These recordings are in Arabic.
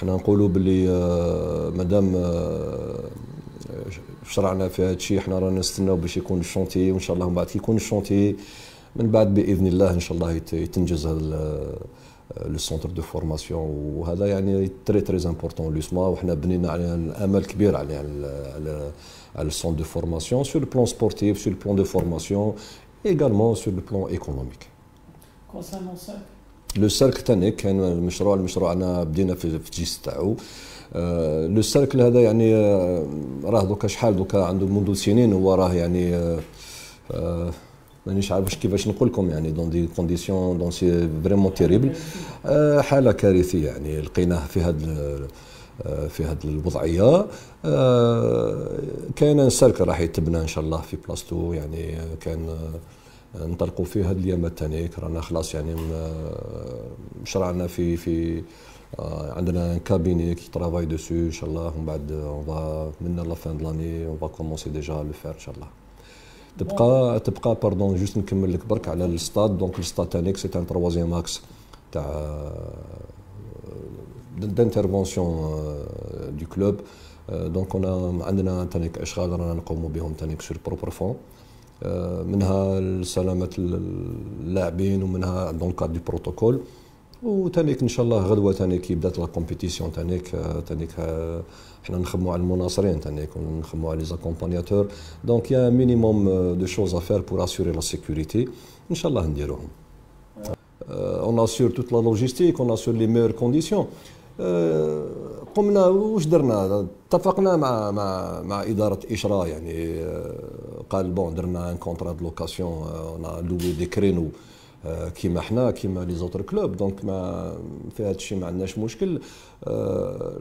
حنا نقولوا باللي آه، مادام آه، شرعنا في هذا الشيء حنا رانا نستناو باش يكون الشونتي وان شاء الله من بعد كي يكون الشونتي من بعد باذن الله ان شاء الله يتنجز هذا آه، لو سونتر دو فورماسيون وهذا يعني تري تري امبورطون لوسما وحنا بنينا عليه امل كبير على على على السونتر دو فورماسيون سور لو بلان سبورتيف سور لو بلان دو فورماسيون également sur le ايكونوميك économique. لو سيرك تاني كان مشروع المشروع انا بدينا في الجيست تاعو آه، لو سيركل هذا يعني آه، راه دوكا شحال دوكا عنده منذ سنين هو راه يعني آه، مانيش عارف واش كيفاش نقول لكم يعني دون دي كونديسيون دون سي فريمون تيريبل حاله كارثيه يعني لقيناه في هذا في هاد الوضعيه كان سيرك راح يتبنى ان شاء الله في بلاصتو يعني كان نطلقوا فيه هذه الايام الثانيه رانا خلاص يعني آه، شرعنا في في آه، عندنا كابيني كي ترافاي دوسو ان شاء الله ومن بعد اون فا من لا فان دلاني اون فا كومونسي ديجا لو فير ان شاء الله تبقى تبقى باردون جوست نكمل لك برك على الستاد دونك الستاد تانيك سي ان تروازيام اكس تاع آه، d'intervention دو كلوب دونك عندنا تانيك اشغال رانا نقوموا بهم تانيك سور بروبر فون آه، منها سلامه اللاعبين ومنها دون كاد دي بروتوكول وتانيك ان شاء الله غدوه تانيك كي بدات لا كومبيتيسيون تانيك آه، تانيك آه، حنا نخدموا على المناصرين تانيك ونخدموا على لي زاكومبانياتور دونك يا مينيموم دو شوز افير بور اسيوري لا سيكوريتي ان شاء الله نديروهم اون اسيور توت لا لوجيستيك اون اسيور لي ميور كونديسيون قمنا واش درنا اتفقنا مع مع مع اداره اشرا يعني قال بون درنا ان كونترا دو لوكاسيون آه، انا لوي دي كرينو آه، كيما حنا كيما لي زوتر كلوب دونك ما في هذا الشيء ما عندناش مشكل آه،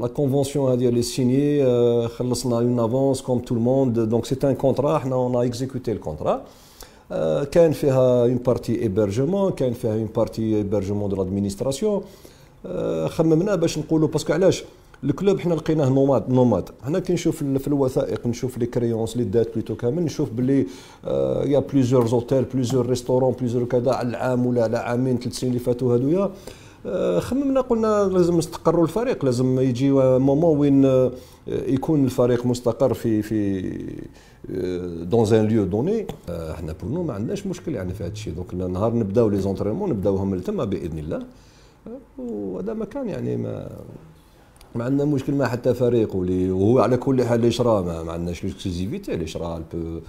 لا كونفونسيون هذه اللي سيني خلصنا اون افونس كوم تو الموند دونك سي ان كونترا حنا اون اكزيكوتي الكونترا كان فيها اون بارتي ايبرجمون كان فيها اون بارتي ايبرجمون دو لادمينستراسيون خممنا باش نقولوا باسكو علاش الكلوب حنا لقيناه نوماد نوماد هنا كي نشوف في الوثائق نشوف لي كريونس لي دات بليتو كامل نشوف بلي آه، يا بليزيور زوتيل بليزيور ريستورون بليزيور كذا على العام ولا على عامين ثلاث سنين اللي فاتوا هذويا آه، خممنا قلنا لازم نستقروا الفريق لازم يجي مومون وين آه، يكون الفريق مستقر في في دون ان ليو دوني حنا بونو ما عندناش مشكل يعني في هذا الشيء دونك نهار نبداو لي زونترينمون نبداوهم لتما باذن الله وهذا مكان يعني ما ما عندنا مشكل مع حتى فريق ولي وهو على كل حال اللي شرا ما, عندناش ليكسكلوزيفيتي اللي بو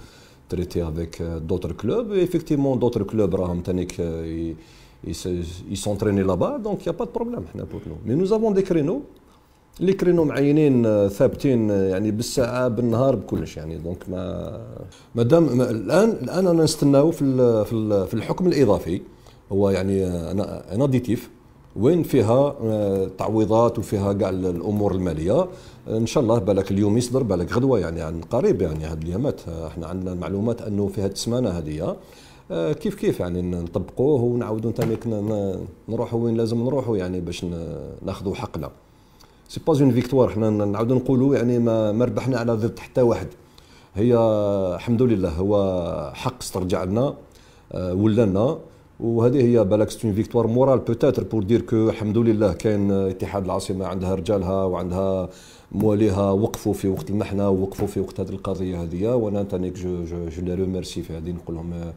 تريتي افيك دوتر كلوب ايفيكتيمون دوتر كلوب راهم تانيك يسونتريني لابا دونك يا با بروبليم حنا بور نو مي نو افون دي كرينو لي كرينو معينين euh, ثابتين euh, يعني بالساعه بالنهار بكلش يعني دونك ما مادام ما الان الان انا نستناو في في الحكم الاضافي هو يعني آه، انا ان اديتيف وين فيها آه، تعويضات وفيها كاع الامور الماليه ان شاء الله بالك اليوم يصدر بالك غدوه يعني عن قريب يعني هاد اليامات آه، احنا عندنا المعلومات انه في هاد السمانه هذه آه، كيف كيف يعني نطبقوه ونعاودوا ثاني نروحوا وين لازم نروحوا يعني باش ناخذوا حقنا سي باز اون فيكتوار حنا نعاودوا نقولوا يعني ما, ربحنا على ضد حتى واحد هي الحمد لله هو حق استرجع لنا ولنا وهذه هي بالك ستون فيكتوار مورال بوتاتر بور دير كو الحمد لله كاين اتحاد العاصمه عندها رجالها وعندها مواليها وقفوا في وقت المحنه ووقفوا في وقت هذه القضيه هذه وانا تانيك جو جو, جو لي في هذه نقول لهم